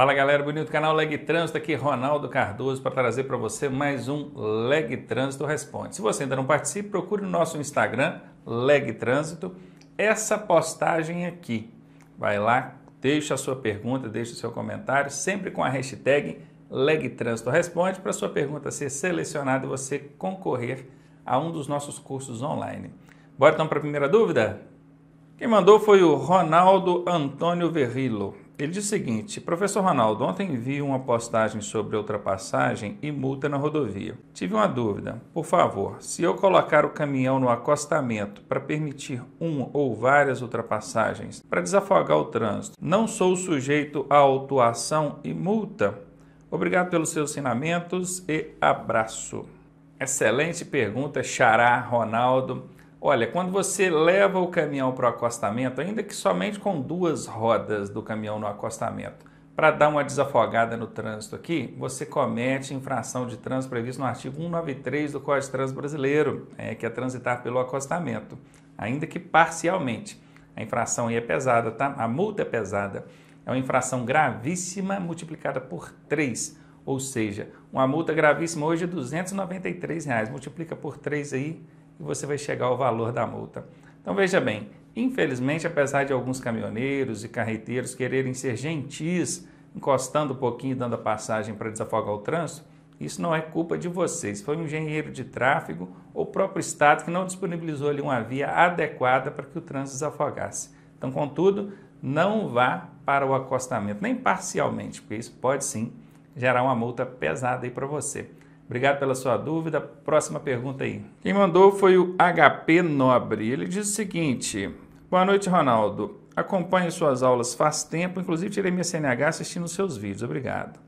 Fala galera, bonito canal Leg Trânsito, aqui é Ronaldo Cardoso para trazer para você mais um Leg Trânsito Responde. Se você ainda não participa, procure o no nosso Instagram, Leg Trânsito, essa postagem aqui. Vai lá, deixa a sua pergunta, deixa o seu comentário, sempre com a hashtag Leg Trânsito Responde para sua pergunta ser selecionada e você concorrer a um dos nossos cursos online. Bora então para a primeira dúvida? Quem mandou foi o Ronaldo Antônio Verrilo. Ele diz o seguinte: Professor Ronaldo, ontem vi uma postagem sobre ultrapassagem e multa na rodovia. Tive uma dúvida. Por favor, se eu colocar o caminhão no acostamento para permitir um ou várias ultrapassagens para desafogar o trânsito, não sou sujeito a autuação e multa? Obrigado pelos seus ensinamentos e abraço. Excelente pergunta, Xará Ronaldo. Olha, quando você leva o caminhão para o acostamento, ainda que somente com duas rodas do caminhão no acostamento, para dar uma desafogada no trânsito aqui, você comete infração de trânsito previsto no artigo 193 do Código de Trânsito Brasileiro, é, que é transitar pelo acostamento, ainda que parcialmente. A infração aí é pesada, tá? A multa é pesada. É uma infração gravíssima multiplicada por 3. Ou seja, uma multa gravíssima hoje é R$ 293, reais. multiplica por 3 aí, e você vai chegar ao valor da multa. Então veja bem, infelizmente, apesar de alguns caminhoneiros e carreteiros quererem ser gentis, encostando um pouquinho e dando a passagem para desafogar o trânsito, isso não é culpa de vocês, foi um engenheiro de tráfego ou o próprio Estado que não disponibilizou ali uma via adequada para que o trânsito desafogasse. Então, contudo, não vá para o acostamento, nem parcialmente, porque isso pode sim gerar uma multa pesada aí para você. Obrigado pela sua dúvida. Próxima pergunta aí. Quem mandou foi o HP Nobre. Ele diz o seguinte: Boa noite, Ronaldo. Acompanho suas aulas faz tempo, inclusive tirei minha CNH assistindo seus vídeos. Obrigado.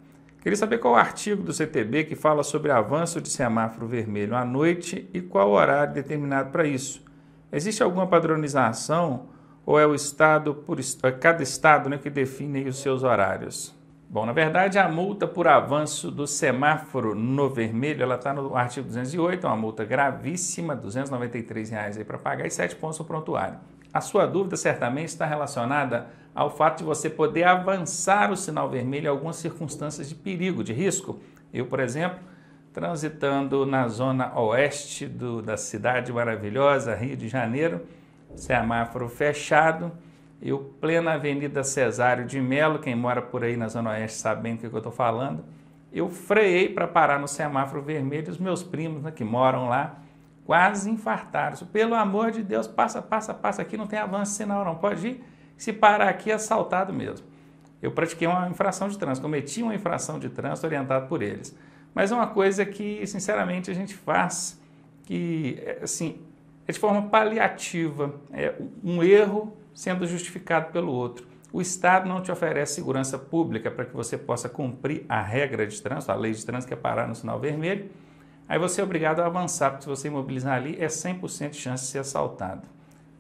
Queria saber qual o artigo do CTB que fala sobre avanço de semáforo vermelho à noite e qual horário determinado para isso. Existe alguma padronização ou é o estado por cada estado né, que define os seus horários? Bom, na verdade, a multa por avanço do semáforo no vermelho, ela está no artigo 208, é uma multa gravíssima, R$ 293,00 para pagar e 7 pontos no prontuário. A sua dúvida certamente está relacionada ao fato de você poder avançar o sinal vermelho em algumas circunstâncias de perigo, de risco. Eu, por exemplo, transitando na zona oeste do, da cidade maravilhosa, Rio de Janeiro, semáforo fechado, eu, plena Avenida Cesário de Melo, quem mora por aí na Zona Oeste sabe bem do que, que eu estou falando, eu freiei para parar no semáforo vermelho, os meus primos né, que moram lá quase infartaram. Pelo amor de Deus, passa, passa, passa aqui, não tem avanço sinal não, pode ir. Se parar aqui, é assaltado mesmo. Eu pratiquei uma infração de trânsito, cometi uma infração de trânsito orientado por eles. Mas é uma coisa que, sinceramente, a gente faz que, eh, assim, é de forma paliativa. É um erro sendo justificado pelo outro. O Estado não te oferece segurança pública para que você possa cumprir a regra de trânsito, a lei de trânsito que é parar no sinal vermelho. Aí você é obrigado a avançar, porque se você imobilizar ali, é 100% de chance de ser assaltado.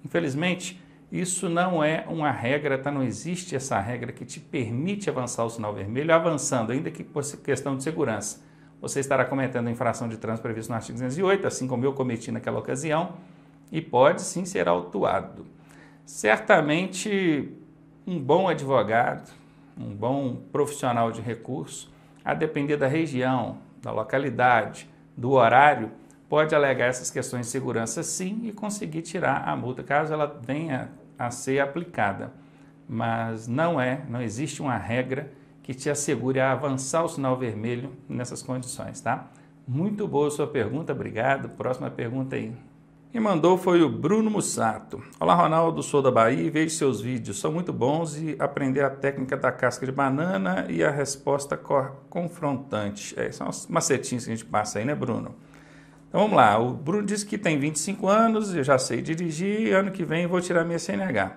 Infelizmente, isso não é uma regra, tá? não existe essa regra que te permite avançar o sinal vermelho, avançando, ainda que por questão de segurança. Você estará cometendo a infração de trânsito prevista no artigo 208, assim como eu cometi naquela ocasião, e pode sim ser autuado. Certamente, um bom advogado, um bom profissional de recurso, a depender da região, da localidade, do horário, pode alegar essas questões de segurança sim e conseguir tirar a multa, caso ela venha a ser aplicada. Mas não é, não existe uma regra que te assegure a avançar o sinal vermelho nessas condições, tá? Muito boa a sua pergunta, obrigado. Próxima pergunta aí. Quem mandou foi o Bruno Mussato. Olá, Ronaldo, sou da Bahia e vejo seus vídeos. São muito bons e aprender a técnica da casca de banana e a resposta confrontante. É, são as macetinhas que a gente passa aí, né, Bruno? Então vamos lá. O Bruno disse que tem 25 anos, eu já sei dirigir, ano que vem vou tirar minha CNH.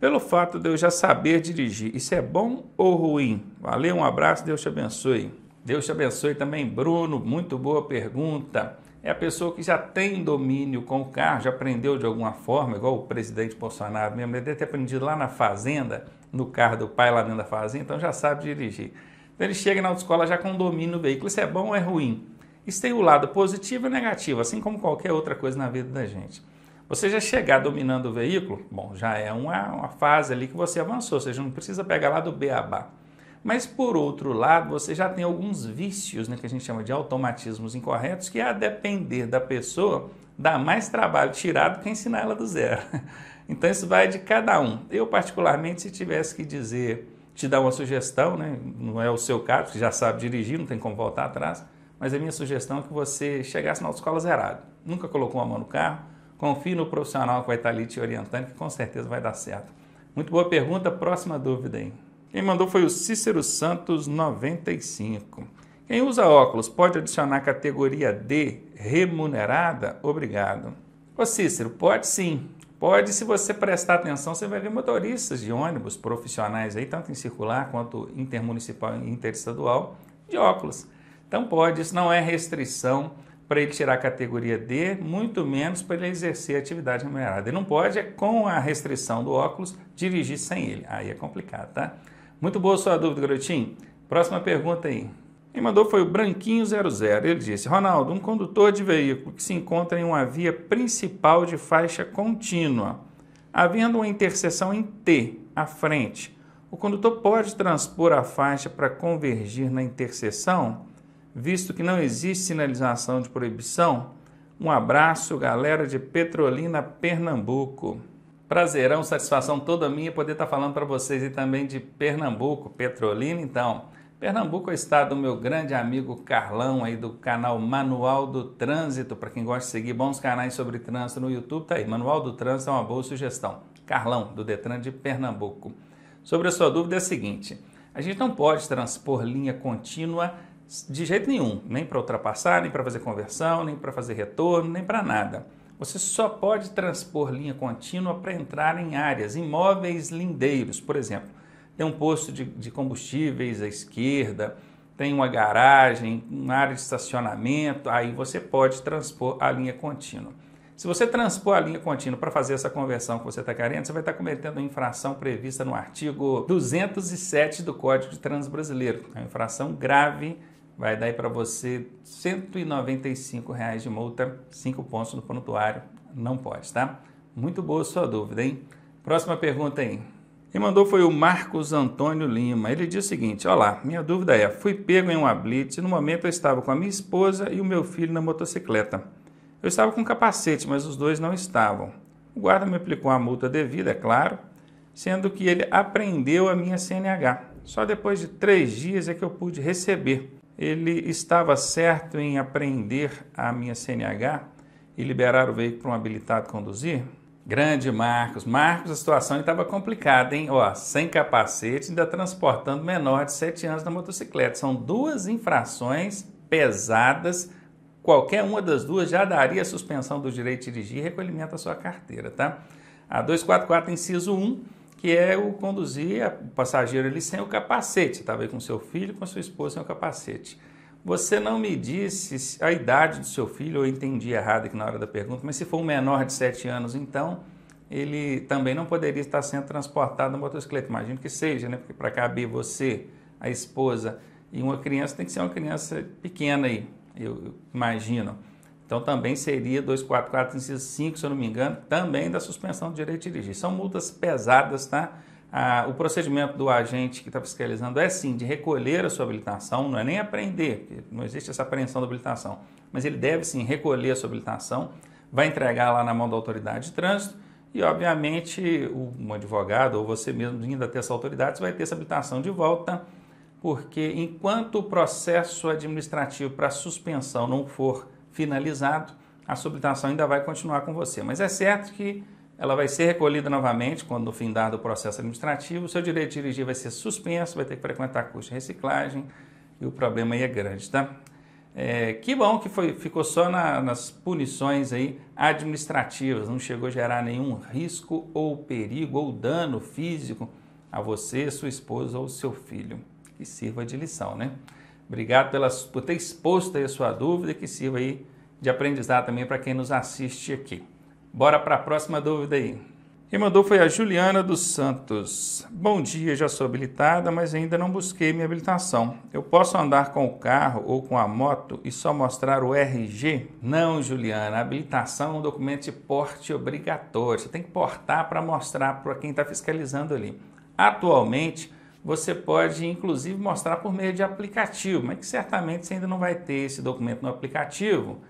Pelo fato de eu já saber dirigir, isso é bom ou ruim? Valeu, um abraço, Deus te abençoe. Deus te abençoe também, Bruno. Muito boa pergunta é a pessoa que já tem domínio com o carro, já aprendeu de alguma forma, igual o presidente Bolsonaro mesmo, ele deve ter aprendido lá na fazenda, no carro do pai lá dentro da fazenda, então já sabe dirigir. Então ele chega na autoescola já com domínio do veículo, isso é bom ou é ruim? Isso tem o lado positivo e negativo, assim como qualquer outra coisa na vida da gente. Você já chegar dominando o veículo, bom, já é uma, uma fase ali que você avançou, ou seja, não precisa pegar lá do beabá. Mas por outro lado, você já tem alguns vícios, né, que a gente chama de automatismos incorretos, que a depender da pessoa dá mais trabalho tirar do que ensinar ela do zero. Então isso vai de cada um. Eu particularmente, se tivesse que dizer, te dar uma sugestão, né, não é o seu caso, que já sabe dirigir, não tem como voltar atrás, mas a minha sugestão é que você chegasse na autoescola zerado. Nunca colocou a mão no carro, confie no profissional que vai estar ali te orientando, que com certeza vai dar certo. Muito boa pergunta, próxima dúvida, aí. Quem mandou foi o Cícero Santos 95. Quem usa óculos pode adicionar categoria D remunerada? Obrigado. Ô Cícero, pode sim. Pode, se você prestar atenção, você vai ver motoristas de ônibus profissionais aí, tanto em circular quanto intermunicipal e interestadual, de óculos. Então pode, isso não é restrição para ele tirar a categoria D, muito menos para ele exercer atividade remunerada. Ele não pode, é com a restrição do óculos, dirigir sem ele. Aí é complicado, tá? Muito boa sua dúvida, garotinho. Próxima pergunta aí. Quem mandou foi o Branquinho00. Ele disse: Ronaldo, um condutor de veículo que se encontra em uma via principal de faixa contínua, havendo uma interseção em T à frente, o condutor pode transpor a faixa para convergir na interseção, visto que não existe sinalização de proibição? Um abraço, galera de Petrolina, Pernambuco. Prazerão, satisfação toda minha poder estar tá falando para vocês e também de Pernambuco, Petrolina, então. Pernambuco é o estado do meu grande amigo Carlão, aí do canal Manual do Trânsito. Para quem gosta de seguir bons canais sobre trânsito no YouTube, tá aí. Manual do Trânsito é uma boa sugestão. Carlão, do Detran de Pernambuco. Sobre a sua dúvida é a seguinte: a gente não pode transpor linha contínua de jeito nenhum, nem para ultrapassar, nem para fazer conversão, nem para fazer retorno, nem para nada. Você só pode transpor linha contínua para entrar em áreas, imóveis lindeiros, por exemplo. Tem um posto de, de combustíveis à esquerda, tem uma garagem, uma área de estacionamento, aí você pode transpor a linha contínua. Se você transpor a linha contínua para fazer essa conversão que você está querendo, você vai estar tá cometendo uma infração prevista no artigo 207 do Código de Trânsito Brasileiro, é uma infração grave vai dar para você R$ 195 reais de multa, 5 pontos no prontuário, não pode, tá? Muito boa sua dúvida, hein? Próxima pergunta aí. Quem mandou foi o Marcos Antônio Lima. Ele diz o seguinte: Olá, minha dúvida é: fui pego em uma blitz. No momento eu estava com a minha esposa e o meu filho na motocicleta. Eu estava com capacete, mas os dois não estavam. O guarda me aplicou a multa devida, é claro, sendo que ele apreendeu a minha CNH. Só depois de três dias é que eu pude receber ele estava certo em apreender a minha CNH e liberar o veículo para um habilitado conduzir? Grande Marcos. Marcos, a situação estava complicada, hein? Ó, sem capacete, ainda transportando menor de 7 anos na motocicleta. São duas infrações pesadas. Qualquer uma das duas já daria suspensão do direito de dirigir e recolhimento à sua carteira, tá? A 244, inciso 1, que é o conduzir o passageiro ali sem o capacete. Estava tá aí com seu filho, com sua esposa sem o capacete. Você não me disse a idade do seu filho, eu entendi errado aqui na hora da pergunta, mas se for um menor de 7 anos, então ele também não poderia estar sendo transportado na motocicleta. Imagino que seja, né? Porque para caber você, a esposa e uma criança, tem que ser uma criança pequena aí, eu imagino. Então também seria 244, inciso 5, se eu não me engano, também da suspensão do direito de dirigir. São multas pesadas, tá? Ah, o procedimento do agente que está fiscalizando é sim de recolher a sua habilitação, não é nem apreender, não existe essa apreensão da habilitação, mas ele deve sim recolher a sua habilitação, vai entregar lá na mão da autoridade de trânsito e, obviamente, um advogado ou você mesmo indo até essa autoridade, você vai ter essa habilitação de volta, porque enquanto o processo administrativo para suspensão não for finalizado, a solicitação ainda vai continuar com você. Mas é certo que ela vai ser recolhida novamente quando no fim dado o processo administrativo, o seu direito de dirigir vai ser suspenso, vai ter que frequentar curso de reciclagem e o problema aí é grande, tá? É, que bom que foi, ficou só na, nas punições aí administrativas, não chegou a gerar nenhum risco ou perigo ou dano físico a você, sua esposa ou seu filho. Que sirva de lição, né? Obrigado por ter exposto aí a sua dúvida, que sirva aí de aprendizado também para quem nos assiste aqui. Bora para a próxima dúvida aí. Quem mandou foi a Juliana dos Santos. Bom dia, já sou habilitada, mas ainda não busquei minha habilitação. Eu posso andar com o carro ou com a moto e só mostrar o RG? Não, Juliana, a habilitação é um documento de porte obrigatório. Você tem que portar para mostrar para quem está fiscalizando ali. Atualmente, você pode inclusive mostrar por meio de aplicativo, mas que certamente você ainda não vai ter esse documento no aplicativo,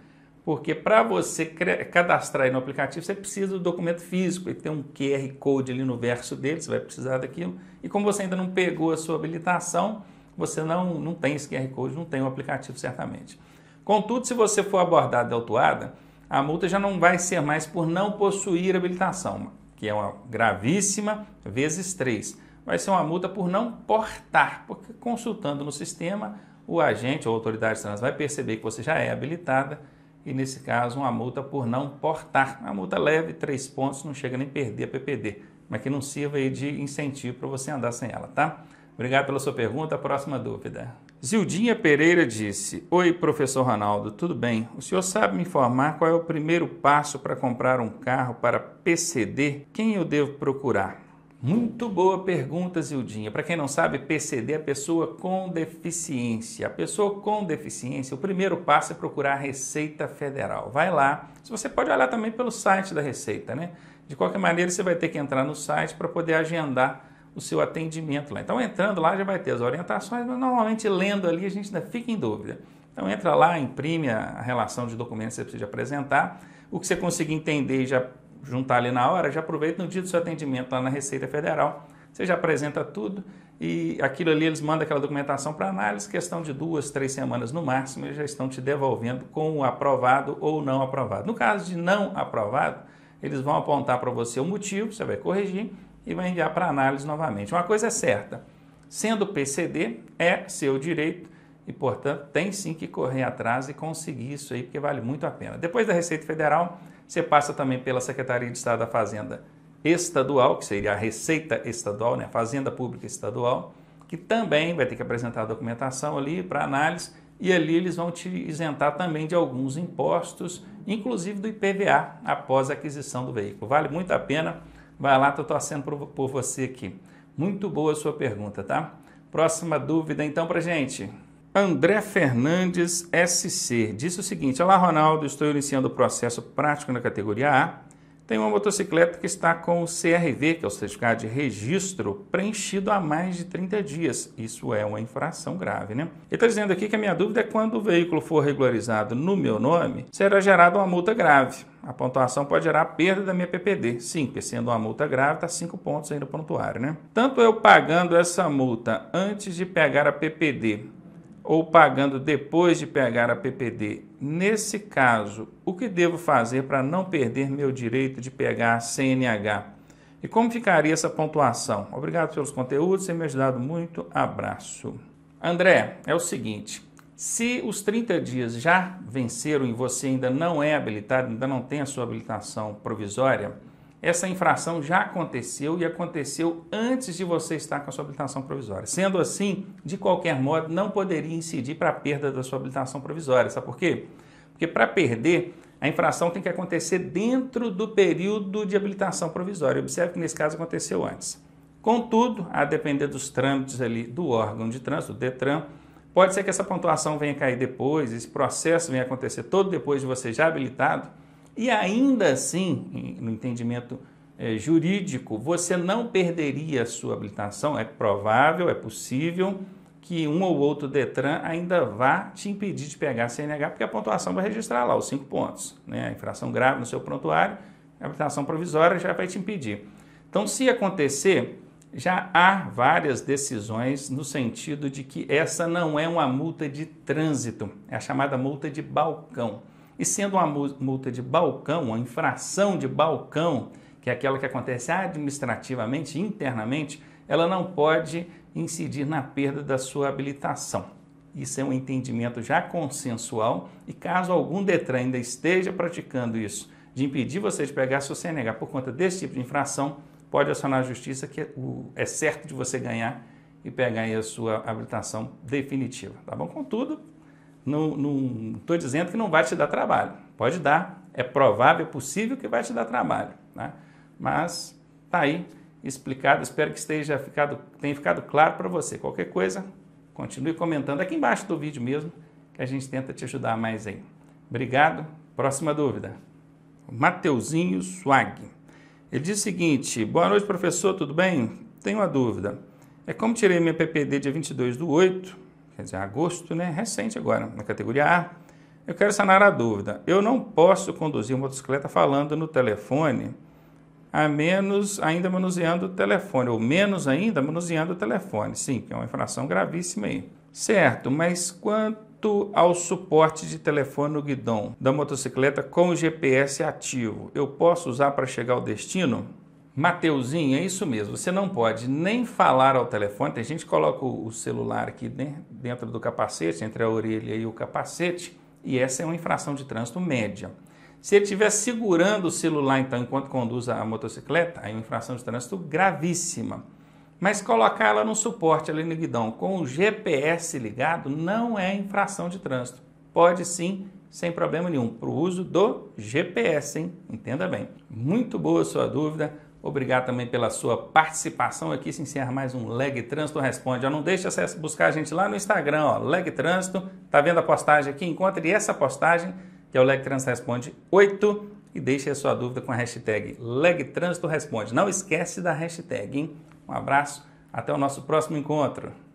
porque para você cadastrar no aplicativo, você precisa do documento físico, ele tem um QR Code ali no verso dele, você vai precisar daquilo, e como você ainda não pegou a sua habilitação, você não, não tem esse QR Code, não tem o aplicativo certamente. Contudo, se você for abordado e autuada, a multa já não vai ser mais por não possuir habilitação, que é uma gravíssima, vezes 3 vai ser uma multa por não portar, porque consultando no sistema, o agente ou autoridade trans vai perceber que você já é habilitada e, nesse caso, uma multa por não portar. Uma multa leve, três pontos, não chega nem perder a PPD, mas que não sirva aí de incentivo para você andar sem ela, tá? Obrigado pela sua pergunta. próxima dúvida. Zildinha Pereira disse: Oi, professor Ronaldo, tudo bem? O senhor sabe me informar qual é o primeiro passo para comprar um carro para PCD? Quem eu devo procurar? Muito boa pergunta, Zildinha. Para quem não sabe, PCD é a pessoa com deficiência. A pessoa com deficiência, o primeiro passo é procurar a Receita Federal. Vai lá. Você pode olhar também pelo site da Receita, né? De qualquer maneira, você vai ter que entrar no site para poder agendar o seu atendimento lá. Então, entrando lá já vai ter as orientações, mas normalmente lendo ali a gente ainda fica em dúvida. Então, entra lá, imprime a relação de documentos que você precisa apresentar. O que você conseguir entender e já juntar ali na hora, já aproveita no dia do seu atendimento lá na Receita Federal, você já apresenta tudo e aquilo ali eles mandam aquela documentação para análise, questão de duas, três semanas no máximo, eles já estão te devolvendo com o aprovado ou não aprovado. No caso de não aprovado, eles vão apontar para você o motivo, você vai corrigir e vai enviar para análise novamente. Uma coisa é certa, sendo PCD, é seu direito e, portanto, tem sim que correr atrás e conseguir isso aí, porque vale muito a pena. Depois da Receita Federal, você passa também pela Secretaria de Estado da Fazenda Estadual, que seria a Receita Estadual, né? Fazenda Pública Estadual, que também vai ter que apresentar a documentação ali para análise e ali eles vão te isentar também de alguns impostos, inclusive do IPVA, após a aquisição do veículo. Vale muito a pena. Vai lá, estou torcendo por, por você aqui. Muito boa a sua pergunta, tá? Próxima dúvida então para gente. André Fernandes SC disse o seguinte: Olá, Ronaldo, estou iniciando o processo prático na categoria A. Tem uma motocicleta que está com o CRV, que é o certificado de registro, preenchido há mais de 30 dias. Isso é uma infração grave, né? Ele está dizendo aqui que a minha dúvida é quando o veículo for regularizado no meu nome, será gerada uma multa grave. A pontuação pode gerar perda da minha PPD. Sim, porque sendo uma multa grave, está 5 pontos aí no pontuário, né? Tanto eu pagando essa multa antes de pegar a PPD ou pagando depois de pegar a PPD. Nesse caso, o que devo fazer para não perder meu direito de pegar a CNH? E como ficaria essa pontuação? Obrigado pelos conteúdos, tem me ajudado muito. Abraço. André, é o seguinte: se os 30 dias já venceram e você ainda não é habilitado, ainda não tem a sua habilitação provisória, essa infração já aconteceu e aconteceu antes de você estar com a sua habilitação provisória. Sendo assim, de qualquer modo, não poderia incidir para a perda da sua habilitação provisória. Sabe por quê? Porque para perder, a infração tem que acontecer dentro do período de habilitação provisória. Observe que nesse caso aconteceu antes. Contudo, a depender dos trâmites ali do órgão de trânsito, do DETRAN, pode ser que essa pontuação venha cair depois, esse processo venha acontecer todo depois de você já habilitado e ainda assim, no entendimento é, jurídico, você não perderia a sua habilitação. É provável, é possível que um ou outro Detran ainda vá te impedir de pegar a CNH, porque a pontuação vai registrar lá os cinco pontos. Né? A infração grave no seu prontuário, a habilitação provisória já vai te impedir. Então, se acontecer, já há várias decisões no sentido de que essa não é uma multa de trânsito, é a chamada multa de balcão. E sendo uma multa de balcão, uma infração de balcão, que é aquela que acontece administrativamente, internamente, ela não pode incidir na perda da sua habilitação. Isso é um entendimento já consensual e caso algum Detran ainda esteja praticando isso, de impedir você de pegar seu CNH por conta desse tipo de infração, pode acionar a justiça que é, é certo de você ganhar e pegar aí a sua habilitação definitiva, tá bom? Contudo, não estou dizendo que não vai te dar trabalho. Pode dar. É provável, é possível que vai te dar trabalho. Né? Mas tá aí explicado. Espero que esteja ficado, tenha ficado claro para você. Qualquer coisa, continue comentando aqui embaixo do vídeo mesmo, que a gente tenta te ajudar mais aí. Obrigado. Próxima dúvida. Mateuzinho Swag. Ele diz o seguinte: Boa noite, professor, tudo bem? Tenho uma dúvida. É como tirei minha PPD dia 22 do 8 quer dizer, agosto, né? Recente agora, na categoria A. Eu quero sanar a dúvida. Eu não posso conduzir motocicleta falando no telefone, a menos ainda manuseando o telefone, ou menos ainda manuseando o telefone. Sim, que é uma infração gravíssima aí. Certo, mas quanto ao suporte de telefone no guidão da motocicleta com o GPS ativo, eu posso usar para chegar ao destino? Mateuzinho, é isso mesmo. Você não pode nem falar ao telefone. Tem gente que coloca o celular aqui dentro do capacete, entre a orelha e o capacete, e essa é uma infração de trânsito média. Se ele estiver segurando o celular, então, enquanto conduz a motocicleta, aí é uma infração de trânsito gravíssima. Mas colocar ela no suporte ali no guidão com o GPS ligado não é infração de trânsito. Pode sim sem problema nenhum, para o uso do GPS, hein? Entenda bem. Muito boa a sua dúvida. Obrigado também pela sua participação aqui. Se encerra mais um Leg Trânsito Responde. Ó, não deixe de buscar a gente lá no Instagram, ó, Leg Trânsito. Tá vendo a postagem aqui? Encontre essa postagem, que é o Leg Trânsito Responde 8. E deixe a sua dúvida com a hashtag Leg Trânsito Responde. Não esquece da hashtag, hein? Um abraço, até o nosso próximo encontro.